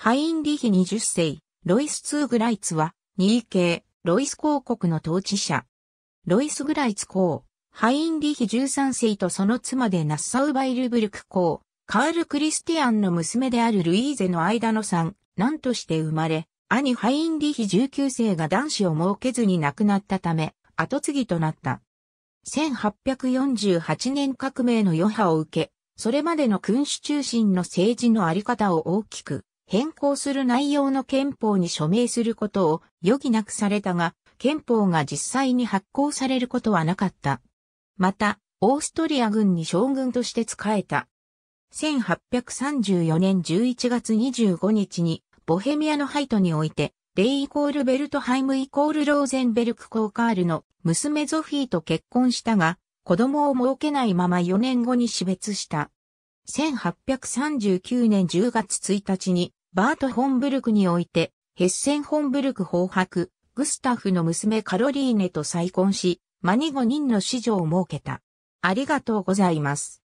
ハインリヒ20世、ロイス・ツーグライツは、二位系、ロイス公国の統治者。ロイス・グライツ公、ハインリヒ13世とその妻でナッサウ・バイルブルク公、カール・クリスティアンの娘であるルイーゼの間の3、何として生まれ、兄ハインリヒ19世が男子を設けずに亡くなったため、後継ぎとなった。1848年革命の余波を受け、それまでの君主中心の政治のあり方を大きく変更する内容の憲法に署名することを余儀なくされたが、憲法が実際に発行されることはなかった。また、オーストリア軍に将軍として仕えた。1834年11月25日に、ボヘミアのハイトにおいて、レイイコールベルトハイムイコールローゼンベルク・コーカールの娘ゾフィーと結婚したが、子供を設けないまま4年後に死別した。1839年10月1日にバート・ホンブルクにおいて、ヘッセン・ホンブルク法伯、グスタフの娘カロリーネと再婚し、マニ5人の子女を設けた。ありがとうございます。